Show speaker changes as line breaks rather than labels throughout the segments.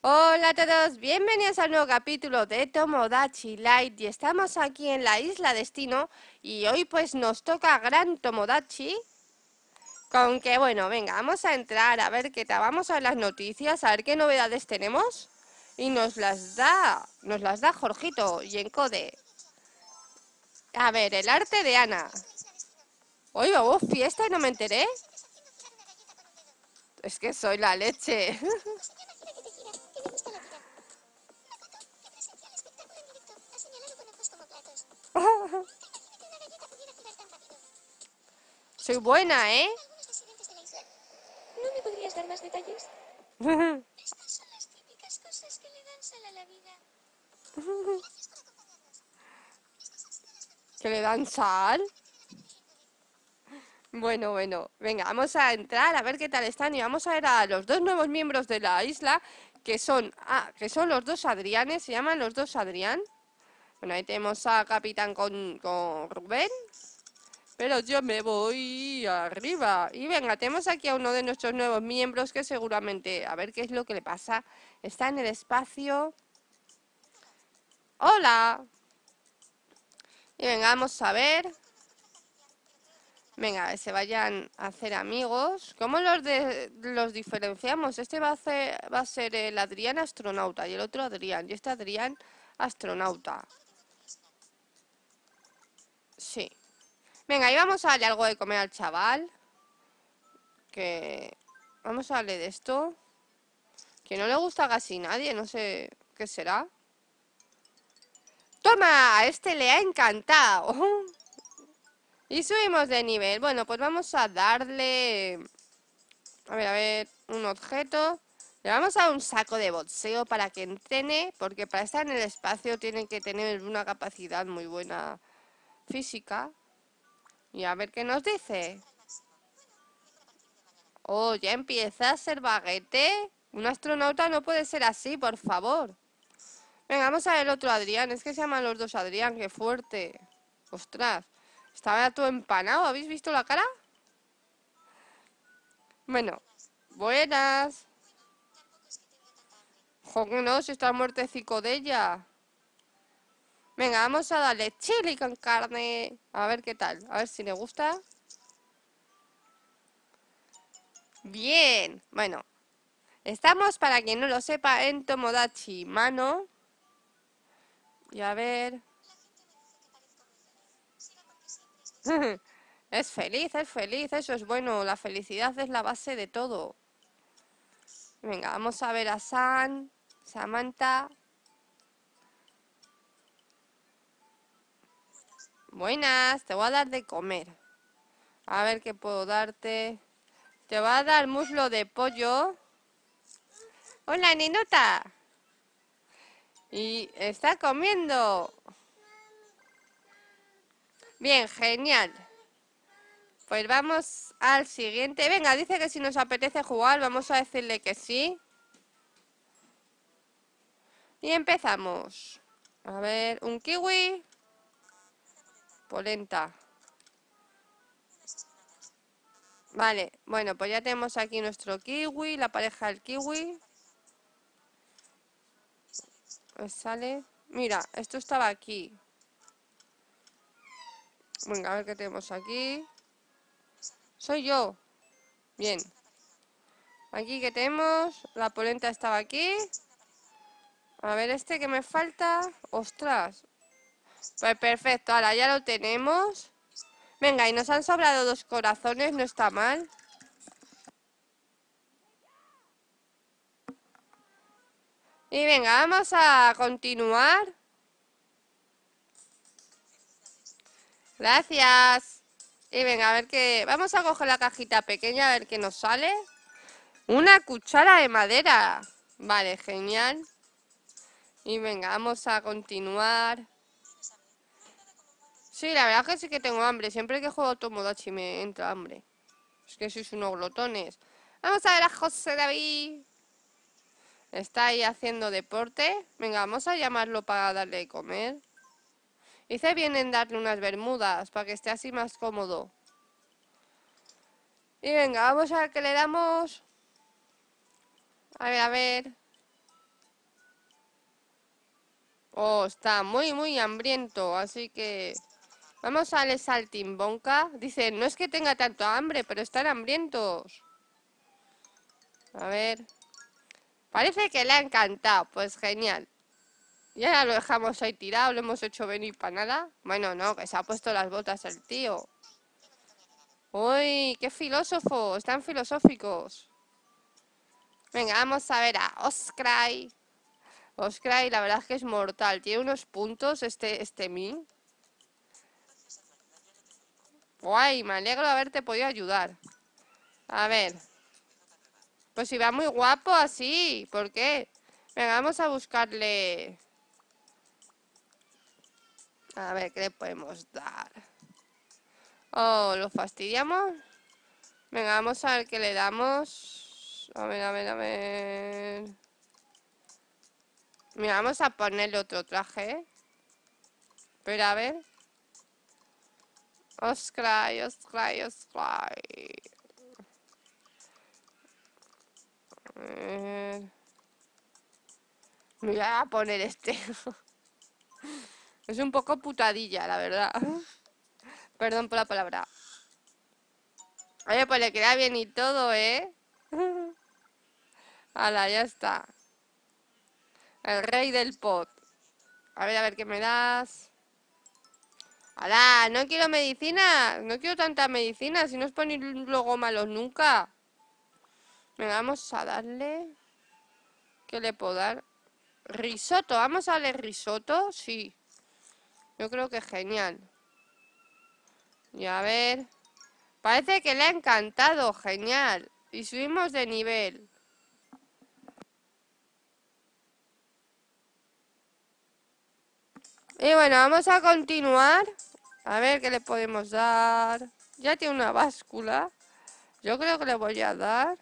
Hola a todos, bienvenidos al nuevo capítulo de Tomodachi Light y estamos aquí en la isla Destino y hoy pues nos toca Gran Tomodachi con que bueno, venga, vamos a entrar a ver qué tal, vamos a ver las noticias, a ver qué novedades tenemos y nos las da, nos las da Jorgito y code A ver, el arte de Ana. Hoy vos fiesta y no me enteré. Es que soy la leche. Soy buena, ¿eh? que le dan sal Bueno, bueno, venga, vamos a entrar a ver qué tal están y vamos a ver a los dos nuevos miembros de la isla que son, ah, que son los dos Adrianes, se llaman los dos Adrián. Bueno, ahí tenemos a Capitán con, con Rubén pero yo me voy arriba. Y venga, tenemos aquí a uno de nuestros nuevos miembros que seguramente, a ver qué es lo que le pasa. Está en el espacio. Hola. Y venga, vamos a ver. Venga, se vayan a hacer amigos. ¿Cómo los, los diferenciamos? Este va a, va a ser el Adrián astronauta y el otro Adrián. Y este Adrián astronauta. Sí. Venga, ahí vamos a darle algo de comer al chaval. Que... Vamos a darle de esto. Que no le gusta casi nadie, no sé qué será. ¡Toma! este le ha encantado. y subimos de nivel. Bueno, pues vamos a darle... A ver, a ver, un objeto. Le vamos a dar un saco de boxeo para que entrene, porque para estar en el espacio tiene que tener una capacidad muy buena física. Y a ver qué nos dice. Oh, ya empieza a ser baguete. Un astronauta no puede ser así, por favor. Venga, vamos a ver el otro Adrián. Es que se llaman los dos Adrián, qué fuerte. Ostras, estaba todo empanado. ¿Habéis visto la cara? Bueno, buenas. Joder, no, está muertecico de ella. Venga, vamos a darle chili con carne. A ver qué tal. A ver si le gusta. Bien. Bueno. Estamos, para quien no lo sepa, en Tomodachi Mano. Y a ver... es feliz, es feliz, eso es bueno. La felicidad es la base de todo. Venga, vamos a ver a San, Samantha, Buenas, te voy a dar de comer. A ver qué puedo darte. Te va a dar muslo de pollo. Hola, ninota. Y está comiendo. Bien, genial. Pues vamos al siguiente. Venga, dice que si nos apetece jugar, vamos a decirle que sí. Y empezamos. A ver, un kiwi polenta. Vale, bueno, pues ya tenemos aquí nuestro kiwi, la pareja del kiwi. Pues sale. Mira, esto estaba aquí. Venga, a ver qué tenemos aquí. Soy yo. Bien. Aquí que tenemos. La polenta estaba aquí. A ver, este que me falta. Ostras, pues perfecto, ahora ya lo tenemos. Venga, y nos han sobrado dos corazones, no está mal. Y venga, vamos a continuar. Gracias. Y venga, a ver qué... Vamos a coger la cajita pequeña, a ver qué nos sale. Una cuchara de madera. Vale, genial. Y venga, vamos a continuar. Sí, la verdad que sí que tengo hambre. Siempre que juego Tomodachi me entra hambre. Es que soy unos glotones. Vamos a ver a José David. Está ahí haciendo deporte. Venga, vamos a llamarlo para darle de comer. Hice bien en darle unas bermudas para que esté así más cómodo. Y venga, vamos a ver qué le damos. A ver, a ver. Oh, está muy, muy hambriento, así que... Vamos a saltin Saltimbonca. Dice, no es que tenga tanto hambre, pero están hambrientos. A ver. Parece que le ha encantado. Pues genial. Y ahora lo dejamos ahí tirado, lo hemos hecho venir para nada. Bueno, no, que se ha puesto las botas el tío. Uy, qué filósofo, están filosóficos. Venga, vamos a ver a Oscray. Oscray, la verdad es que es mortal. Tiene unos puntos este, este min Guay, me alegro de haberte podido ayudar. A ver. Pues si va muy guapo así, ¿por qué? Venga, vamos a buscarle... A ver, ¿qué le podemos dar? Oh, ¿lo fastidiamos? Venga, vamos a ver qué le damos. A ver, a ver, a ver... Mira, vamos a ponerle otro traje, Pero a ver... Osclay, oscry, Osclay. Mm. me voy a poner este. es un poco putadilla, la verdad. ¿Eh? Perdón por la palabra. Oye, pues le queda bien y todo, ¿eh? Hala, ya está. El rey del pot. A ver, a ver qué me das. ¡Hala! no quiero medicina, no quiero tanta medicina, si no os ponéis luego malos nunca. Venga, vamos a darle... ¿Qué le puedo dar? Risoto, vamos a darle risoto, sí. Yo creo que es genial. Y a ver... Parece que le ha encantado, genial. Y subimos de nivel. Y bueno, vamos a continuar. A ver qué le podemos dar. Ya tiene una báscula. Yo creo que le voy a dar...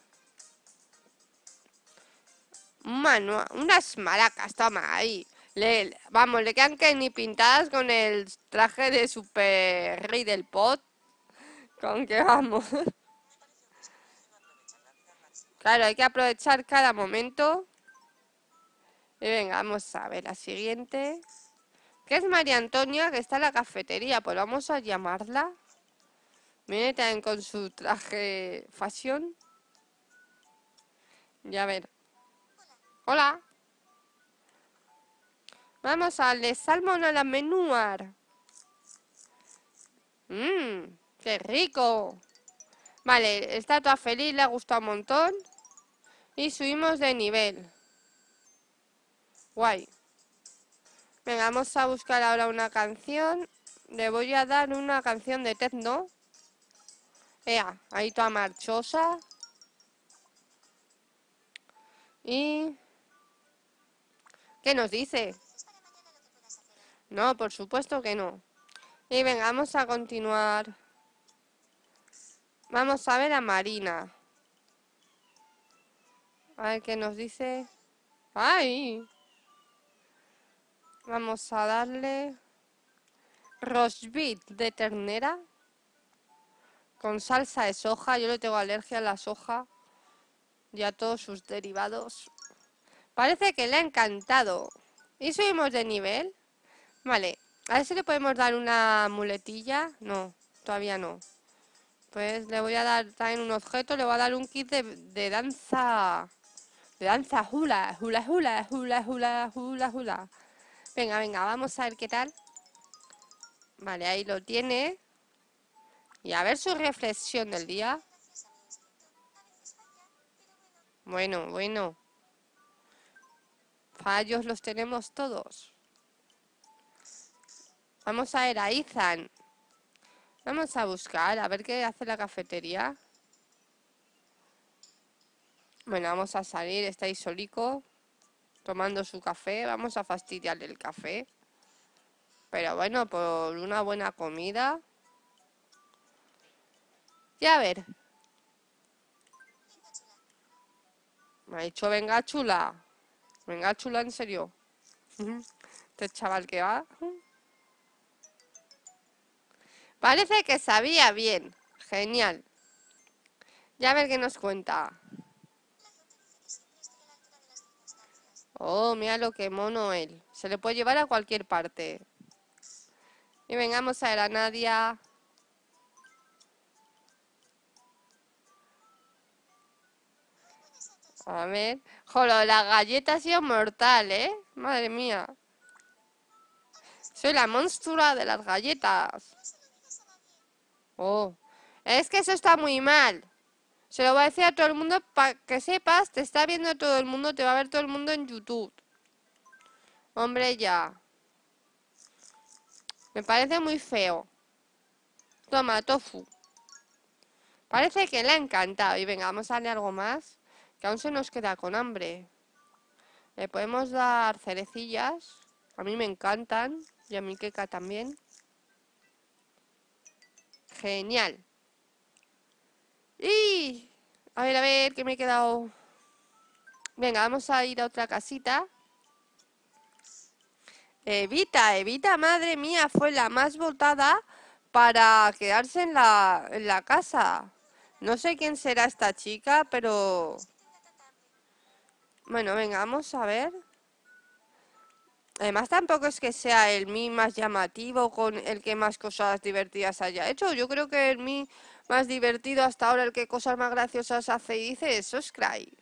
unas maracas, toma, ahí. vamos, le quedan que ni pintadas con el traje de super rey del pot. Con que vamos. claro, hay que aprovechar cada momento. Y venga, vamos a ver la siguiente que es María Antonia, que está en la cafetería, pues vamos a llamarla. Viene también con su traje fashion. Ya ver. Hola. Vamos a de salmón a la menuar. Mmm, qué rico. Vale, está toda feliz, le ha gustado un montón. Y subimos de nivel. Guay. Venga, vamos a buscar ahora una canción. Le voy a dar una canción de techno. Ea, ahí toda marchosa. Y... ¿Qué nos dice? No, por supuesto que no. Y venga, vamos a continuar. Vamos a ver a Marina. A ver qué nos dice. ¡Ay! Vamos a darle roast de ternera con salsa de soja. Yo le tengo alergia a la soja y a todos sus derivados. Parece que le ha encantado. Y subimos de nivel. Vale, a ver si le podemos dar una muletilla. No, todavía no. Pues le voy a dar también un objeto, le voy a dar un kit de, de danza. De danza hula, hula, hula, hula, hula, hula, hula. Venga, venga, vamos a ver qué tal. Vale, ahí lo tiene. Y a ver su reflexión del día. Bueno, bueno. Fallos los tenemos todos. Vamos a ver a Izan. Vamos a buscar, a ver qué hace la cafetería. Bueno, vamos a salir, estáis solico tomando su café, vamos a fastidiarle el café. Pero bueno, por una buena comida. Ya a ver. Me ha dicho, venga chula. Venga chula, en serio. Este chaval que va. Parece que sabía bien. Genial. Ya a ver qué nos cuenta. Oh, mira lo que mono él. Se le puede llevar a cualquier parte. Y vengamos a ver a Nadia. A ver. Joder, la galleta ha sido mortal, ¿eh? Madre mía. Soy la monstrua de las galletas. Oh. Es que eso está muy mal. Se lo voy a decir a todo el mundo para que sepas, te está viendo todo el mundo, te va a ver todo el mundo en YouTube. Hombre, ya. Me parece muy feo. Toma, tofu. Parece que le ha encantado. Y venga, vamos a darle algo más, que aún se nos queda con hambre. Le podemos dar cerecillas. A mí me encantan. Y a mi queca también. Genial. Y... A ver, a ver, que me he quedado... Venga, vamos a ir a otra casita. Evita, Evita, madre mía, fue la más votada para quedarse en la, en la casa. No sé quién será esta chica, pero... Bueno, venga, vamos a ver. Además, tampoco es que sea el mí más llamativo con el que más cosas divertidas haya hecho. Yo creo que el mí más divertido hasta ahora, el que cosas más graciosas hace y dice, eso es Cry.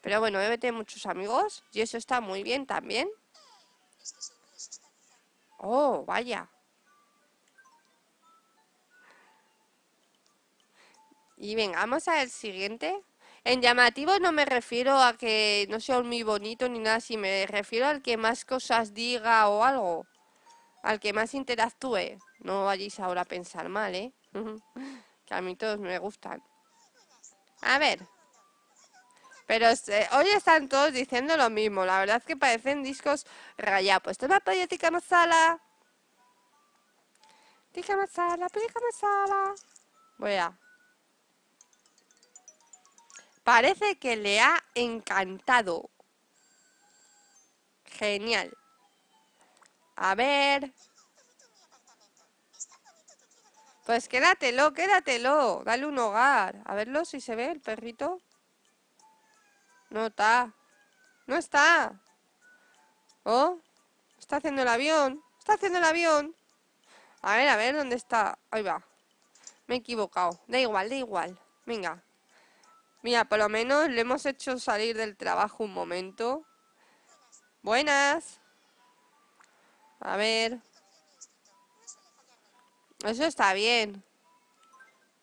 Pero bueno, debe tener muchos amigos y eso está muy bien también. Oh, vaya. Y venga, vamos al siguiente. En llamativo no me refiero a que no sea muy bonito ni nada así, me refiero al que más cosas diga o algo, al que más interactúe. No vayáis ahora a pensar mal, ¿eh? que a mí todos me gustan. A ver. Pero eh, hoy están todos diciendo lo mismo. La verdad es que parecen discos rayados. Pues toma política masala. Tica masala, más masala. Voy a... Parece que le ha encantado. Genial. A ver. Pues quédatelo, quédatelo. Dale un hogar. A verlo si se ve el perrito. No está. No está. ¿Oh? Está haciendo el avión. Está haciendo el avión. A ver, a ver, ¿dónde está? Ahí va. Me he equivocado. Da igual, da igual. Venga. Mira, por lo menos le hemos hecho salir del trabajo un momento. Buenas. A ver. Eso está bien.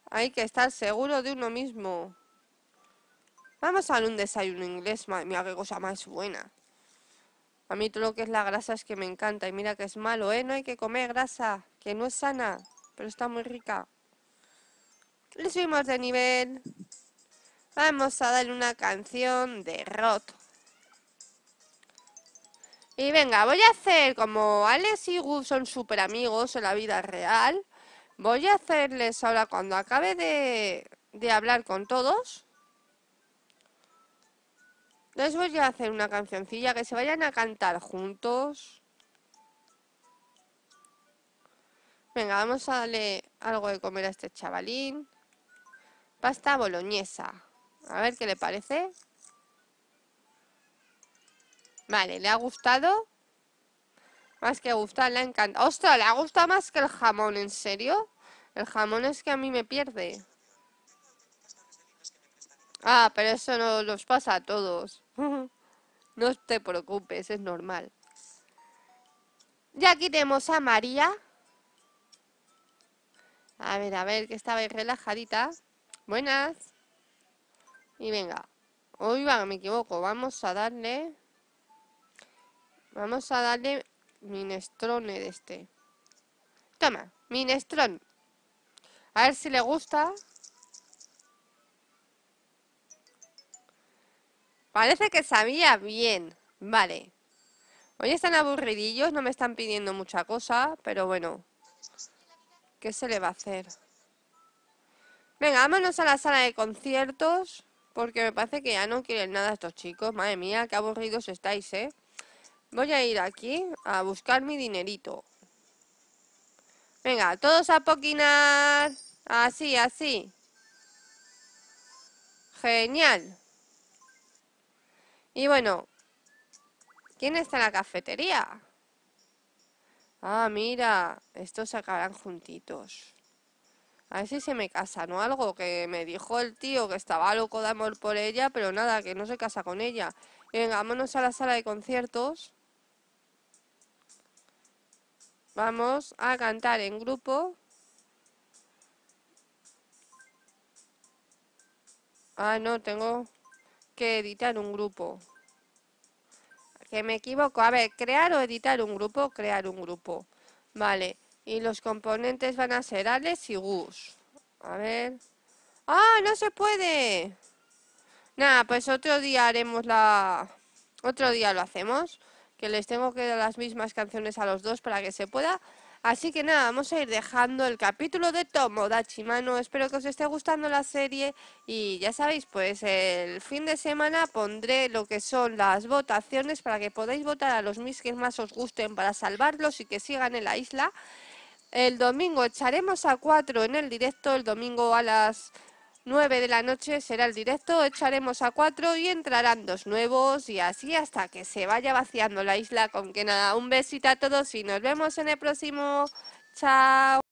Hay que estar seguro de uno mismo. Vamos a un desayuno inglés. Mira qué cosa más buena. A mí todo lo que es la grasa es que me encanta. Y mira que es malo, ¿eh? No hay que comer grasa, que no es sana, pero está muy rica. Le subimos de nivel. Vamos a darle una canción de roto. Y venga, voy a hacer como Alex y Gus son súper amigos en la vida real. Voy a hacerles ahora cuando acabe de, de hablar con todos. Les voy a hacer una cancioncilla que se vayan a cantar juntos. Venga, vamos a darle algo de comer a este chavalín. Pasta boloñesa. A ver qué le parece. Vale, le ha gustado. Más que gustar, le ha encantado. ¡Ostras! Le ha gustado más que el jamón, ¿en serio? El jamón es que a mí me pierde. Ah, pero eso no los pasa a todos. no te preocupes, es normal. Y aquí tenemos a María. A ver, a ver, que estaba relajadita. Buenas. Y venga, hoy va, me equivoco, vamos a darle... Vamos a darle minestrone de este. Toma, minestrón. A ver si le gusta. Parece que sabía bien. Vale. Hoy están aburridillos, no me están pidiendo mucha cosa, pero bueno. ¿Qué se le va a hacer? Venga, vámonos a la sala de conciertos. Porque me parece que ya no quieren nada estos chicos. Madre mía, qué aburridos estáis, ¿eh? Voy a ir aquí a buscar mi dinerito. Venga, todos a poquinar. Así, así. Genial. Y bueno, ¿quién está en la cafetería? Ah, mira, estos acabarán juntitos. A ver si se me casa, ¿no? algo, que me dijo el tío que estaba loco de amor por ella, pero nada, que no se casa con ella. venga, vámonos a la sala de conciertos. Vamos a cantar en grupo. Ah, no, tengo que editar un grupo. Que me equivoco. A ver, crear o editar un grupo, crear un grupo. Vale. Y los componentes van a ser Alex y Gus. A ver. ¡Ah, no se puede! Nada, pues otro día haremos la... Otro día lo hacemos. Que les tengo que dar las mismas canciones a los dos para que se pueda. Así que nada, vamos a ir dejando el capítulo de Tomodachi Mano. Espero que os esté gustando la serie y ya sabéis, pues el fin de semana pondré lo que son las votaciones para que podáis votar a los mis que más os gusten para salvarlos y que sigan en la isla. El domingo echaremos a cuatro en el directo, el domingo a las nueve de la noche será el directo, echaremos a cuatro y entrarán dos nuevos y así hasta que se vaya vaciando la isla. Con que nada, un besito a todos y nos vemos en el próximo. Chao.